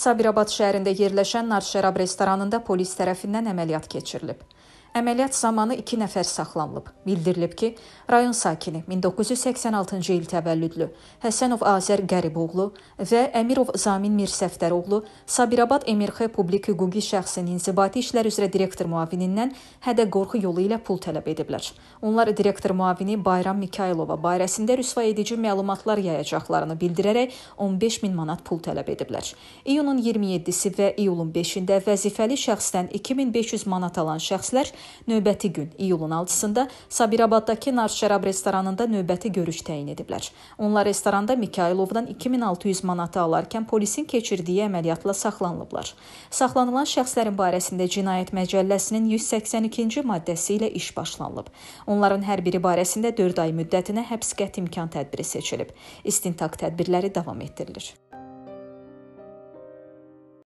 Sabirabad şəhərində yerləşən nar şərab restoranında polis tərəfindən əməliyyat keçirilib. Əməliyyat zamanı 2 nəfər saxlanılıb. Bildirilib ki, rayon sakini 1986-cı il təvəllüdlü Həsənov Azər Qəriboğlu və Əmirov Zamin Mirsəfdəroğlu Sabirabad MRX Publik Hüquqi Şəxsin İnzibati İşlər üzrə direktor müavinindən hədə-qorxu yolu ilə pul tələb ediblər. Onlar direktor müavini Bayram Mikaylova barəsində rüsva edici məlumatlar yayacaqlarını bildirərək 15 min manat pul tələb ediblər. İyunun 27-si və iyulun 5-də vəzifəli şəxsdən 2500 manat alan şəxslər Növbəti gün iyulun 6-sında Sabirabaddakı Nar şərab restoranında növbəti görüş təyin ediblər. Onlar restoranda Mikaylovdan 2600 manatı alarkən polisin keçirdiyi əməliyyatla saxlanılıblar. Saxlanılan şəxslərin barəsində Cinayət Məcəlləsinin 182-ci maddəsi ilə iş başlanılıb. Onların hər biri barəsində 4 ay müddətinə həbs qəti imkan tədbiri seçilib. İstintaq tədbirləri davam etdirilir.